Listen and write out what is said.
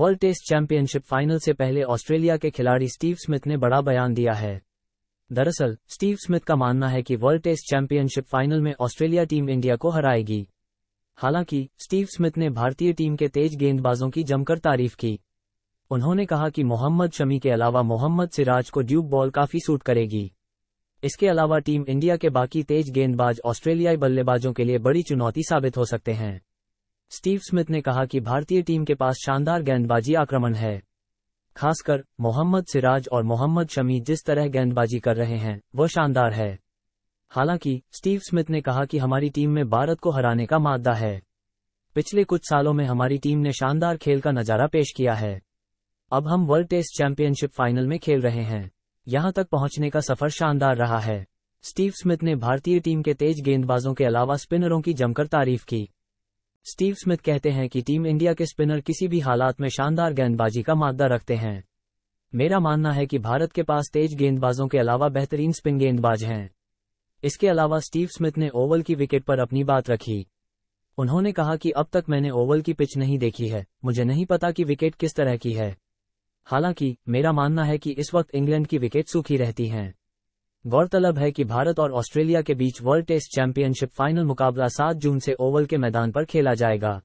world test championship final से पहले Australia के खिलाड़ी स्टीव स्मिथ ने बड़ा बयान दिया है दरअसल स्टीव स्मिथ का मानना है कि वर्ल्ड टेस्ट चैंपियनशिप फाइनल में ऑस्ट्रेलिया टीम इंडिया को हराएगी हालांकि स्टीव स्मिथ ने भारतीय टीम के तेज गेंदबाजों की जमकर तारीफ की उन्होंने कहा कि मोहम्मद शमी के अलावा मोहम्मद सिराज को ड्यूब बॉल काफी सूट करेगी इसके अलावा टीम इंडिया के बाकी तेज गेंदबाज ऑस्ट्रेलियाई बल्लेबाजों के लिए बड़ी चुनौती साबित हो सकते हैं स्टीव स्मिथ ने कहा कि भारतीय टीम के पास शानदार गेंदबाजी आक्रमण है खासकर मोहम्मद सिराज और मोहम्मद शमी जिस तरह गेंदबाजी कर रहे हैं वह शानदार है हालांकि स्टीव स्मिथ ने कहा कि हमारी टीम में भारत को हराने का मादा है पिछले कुछ सालों में हमारी टीम ने शानदार खेल का नज़ारा पेश किया है अब हम वर्ल्ड टेस्ट चैंपियनशिप फाइनल में खेल रहे हैं यहां तक पहुंचने का सफर शानदार रहा है स्टीव स्मिथ ने भारतीय टीम के तेज गेंदबाजों के अलावा स्पिनरों की जमकर तारीफ की स्टीव स्मिथ कहते हैं कि टीम इंडिया के स्पिनर किसी भी हालात में शानदार गेंदबाजी का मादा रखते हैं मेरा मानना है कि भारत के पास तेज गेंदबाजों के अलावा बेहतरीन स्पिन गेंदबाज हैं इसके अलावा स्टीव स्मिथ ने ओवल की विकेट पर अपनी बात रखी उन्होंने कहा कि अब तक मैंने ओवल की पिच नहीं देखी है मुझे नहीं पता कि विकेट किस तरह की है हालांकि मेरा मानना है कि इस वक्त इंग्लैंड की विकेट सूखी रहती हैं गौरतलब है कि भारत और ऑस्ट्रेलिया के बीच वर्ल्ड टेस्ट चैंपियनशिप फाइनल मुकाबला 7 जून से ओवल के मैदान पर खेला जाएगा